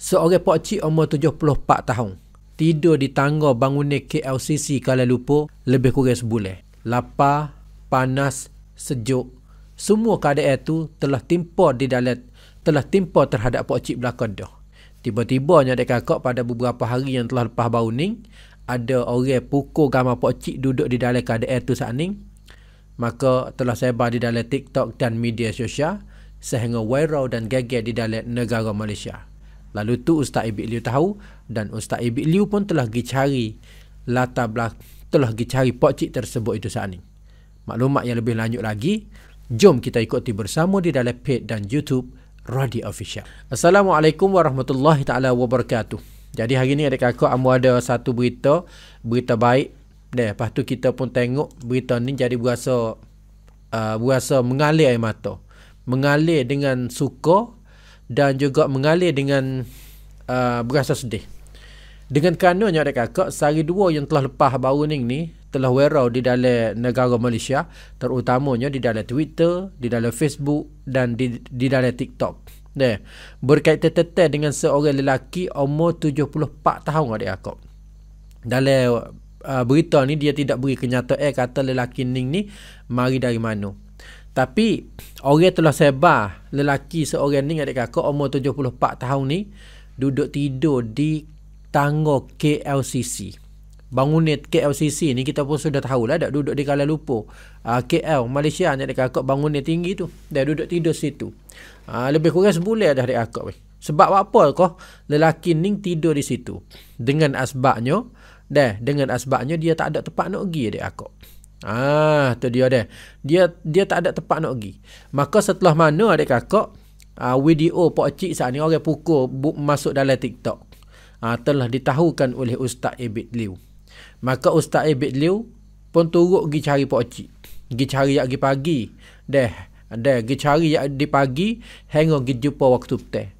Seorang pakcik umur 74 tahun tidur di tangga bangunan KLCC Kuala Lumpur lebih kurang sebulan. Lapar, panas, sejuk. Semua keadaan itu telah timpa di dalam telah timpa terhadap pakcik belakang dia. Tiba-tibanya dekat kakak pada beberapa hari yang telah lepas bau ning, ada orang pukul gambar pakcik duduk di dalam keadaan itu saat ini. Maka telah sebar di dalam TikTok dan media sosial sehingga viral dan geger di dalam negara Malaysia. Lalu tu Ustaz Ibi Liu tahu dan Ustaz Ibi Liu pun telah pergi cari latar belakang, telah pergi cari pokcik tersebut itu saat ini. Maklumat yang lebih lanjut lagi, jom kita ikuti bersama di dalam page dan YouTube Radi Official. Assalamualaikum warahmatullahi taala wabarakatuh. Jadi hari ini adik aku Amu ada satu berita, berita baik. Dah, lepas tu kita pun tengok berita ni jadi berasa uh, berasa mengalir air mata. Mengalir dengan suka dan juga mengalir dengan uh, berasa sedih. Dengan kerananya adik kakak, sehari dua yang telah lepas baru ni ni telah werau di dalam negara Malaysia, terutamanya di dalam Twitter, di dalam Facebook dan di, di dalam TikTok. Deh, berkaitan tetap dengan seorang lelaki umur 74 tahun ada kakak. Dalam uh, berita ni dia tidak beri kenyataan eh, kata lelaki Ning ni mari dari mana. Tapi orang telah sebar lelaki seorang ni adik kakak umur 74 tahun ni duduk tidur di tangga KLCC. Bangun KLCC ni kita pun sudah tahu lah, dak duduk di Kuala Lumpur. Uh, ah, KL Malaysia ni adik kakak bangun tinggi tu. Dia duduk tidur situ. Uh, lebih kurang sebulan dah adik kakak weh. Sebab apa kah lelaki ni tidur di situ? Dengan asbaknya, dah dengan asbaknya dia tak ada tempat nak pergi adik kakak. Ah, tu dia dia. Dia dia tak ada tempat nak pergi. Maka setelah mana adik kakak ah uh, video pak cik saat ni orang pukul bu- masuk dalam TikTok. Ah uh, telah ditahukan oleh Ustaz Ibit Liu. Maka Ustaz Ibit Liu pun turut pergi cari pak cik. Pergi cari lagi pagi. Deh, deh pergi cari yak di pagi hingga pergi jumpa waktu petang.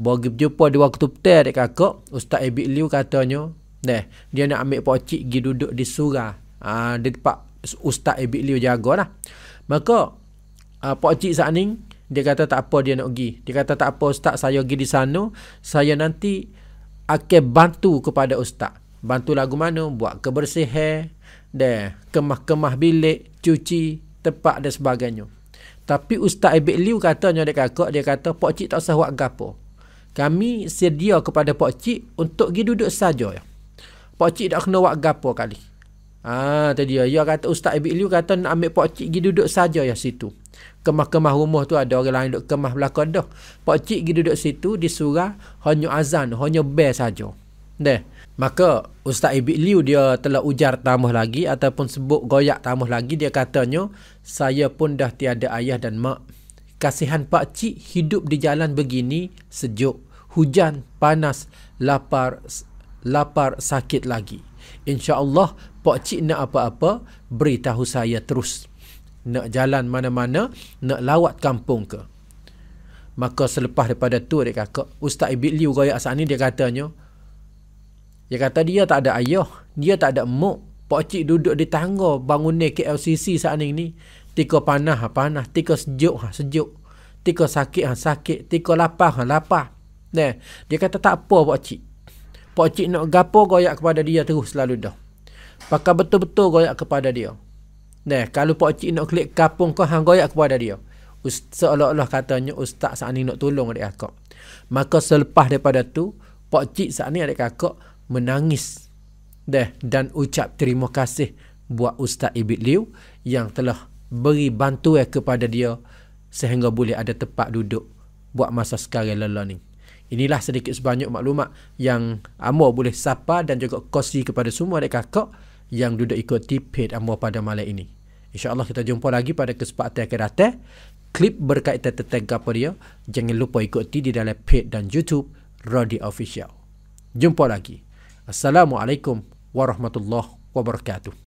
Bagi jumpa di waktu petang adik kakak, Ustaz Ibit Liu katanya, deh dia nak ambil pak cik pergi duduk di surah. Ah uh, di tempat ustaz Ibik Liu jaga lah. Maka uh, Pak Cik Sa'ning dia kata tak apa dia nak pergi. Dia kata tak apa ustaz saya pergi di sana. Saya nanti akan bantu kepada ustaz. Bantu lagu mana? Buat kebersihan. Deh, kemah-kemah bilik, cuci, tepat dan sebagainya. Tapi Ustaz Ibik Liu katanya dia kakak, dia kata Pak Cik tak usah buat gapo. Kami sedia kepada Pak Cik untuk pergi duduk saja. Pak Cik tak kena buat gapo kali. Ah tadi ya. Ya kata Ustaz Ibik Liu kata nak ambil pak cik pergi duduk saja ya situ. Kemah-kemah rumah tu ada orang lain duduk kemah belakon dah. Pak cik pergi duduk situ di surah hanya azan, hanya bel saja. Deh. Maka Ustaz Ibik Liu dia telah ujar tambah lagi ataupun sebut goyak tambah lagi dia katanya saya pun dah tiada ayah dan mak. Kasihan pak cik hidup di jalan begini sejuk, hujan, panas, lapar lapar sakit lagi insyaallah pak nak apa-apa beritahu saya terus nak jalan mana-mana nak lawat kampung ke maka selepas daripada tu adik kakak ustaz ibid liu gaya asal ni dia katanya dia kata dia tak ada ayah dia tak ada mak pak duduk di tangga bangun ni LCC saat ni tika panah ha, panah tika sejuk ha, sejuk Tika sakit ha sakit, tika lapar ha lapar. Nah, dia kata tak apa pak cik. Pak cik nak gapo goyak kepada dia terus selalu dah. Pakai betul-betul goyak kepada dia. Nah, kalau pak cik nak klik kapung kau hang goyak kepada dia. seolah-olah katanya ustaz saat ni nak tolong adik kakak. Maka selepas daripada tu, pak cik saat ni adik kakak menangis. Dah dan ucap terima kasih buat ustaz Ibit Liu yang telah beri bantuan kepada dia sehingga boleh ada tempat duduk buat masa sekarang lelah ni. Inilah sedikit sebanyak maklumat yang Amo boleh sapa dan juga kongsi kepada semua adik kakak yang duduk ikut tipit Amo pada malam ini. InsyaAllah kita jumpa lagi pada kesempatan akhir atas. Klip berkaitan tentang gapa Jangan lupa ikuti di dalam page dan YouTube Rodi Official. Jumpa lagi. Assalamualaikum warahmatullahi wabarakatuh.